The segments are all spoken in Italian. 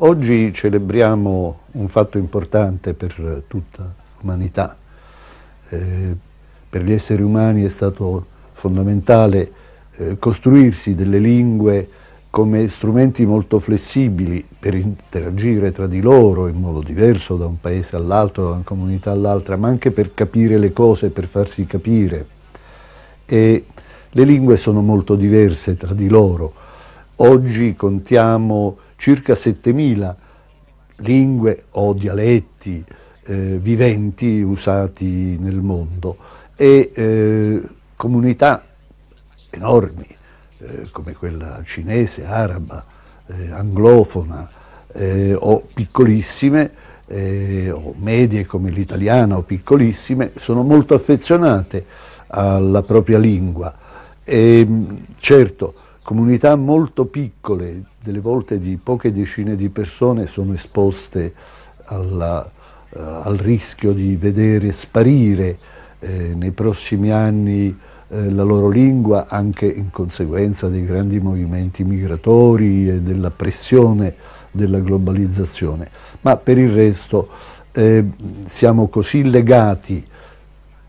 Oggi celebriamo un fatto importante per tutta l'umanità. Eh, per gli esseri umani è stato fondamentale eh, costruirsi delle lingue come strumenti molto flessibili per interagire tra di loro in modo diverso da un paese all'altro, da una comunità all'altra, ma anche per capire le cose, per farsi capire. E le lingue sono molto diverse tra di loro. Oggi contiamo circa 7.000 lingue o dialetti eh, viventi usati nel mondo e eh, comunità enormi eh, come quella cinese, araba, eh, anglofona eh, o piccolissime eh, o medie come l'italiana o piccolissime sono molto affezionate alla propria lingua. E, ehm, certo, Comunità molto piccole, delle volte di poche decine di persone, sono esposte alla, uh, al rischio di vedere sparire eh, nei prossimi anni eh, la loro lingua anche in conseguenza dei grandi movimenti migratori e della pressione della globalizzazione. Ma per il resto eh, siamo così legati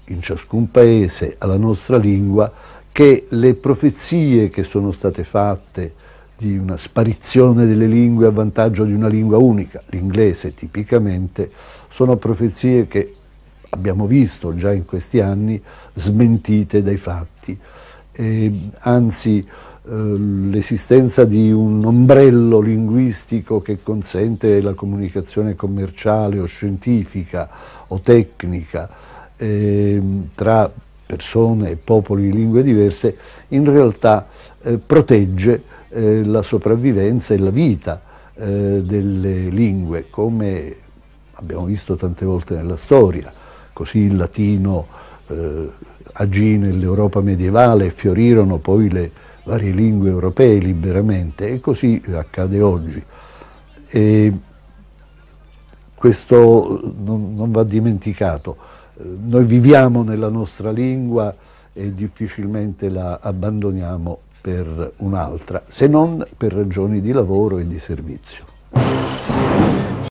in ciascun paese alla nostra lingua che le profezie che sono state fatte di una sparizione delle lingue a vantaggio di una lingua unica, l'inglese tipicamente, sono profezie che abbiamo visto già in questi anni smentite dai fatti. E, anzi, eh, l'esistenza di un ombrello linguistico che consente la comunicazione commerciale o scientifica o tecnica eh, tra persone, e popoli, di lingue diverse, in realtà eh, protegge eh, la sopravvivenza e la vita eh, delle lingue, come abbiamo visto tante volte nella storia. Così il latino eh, agì nell'Europa medievale, fiorirono poi le varie lingue europee liberamente e così accade oggi. E questo non, non va dimenticato. Eh, noi viviamo nella nostra lingua e difficilmente la abbandoniamo per un'altra, se non per ragioni di lavoro e di servizio.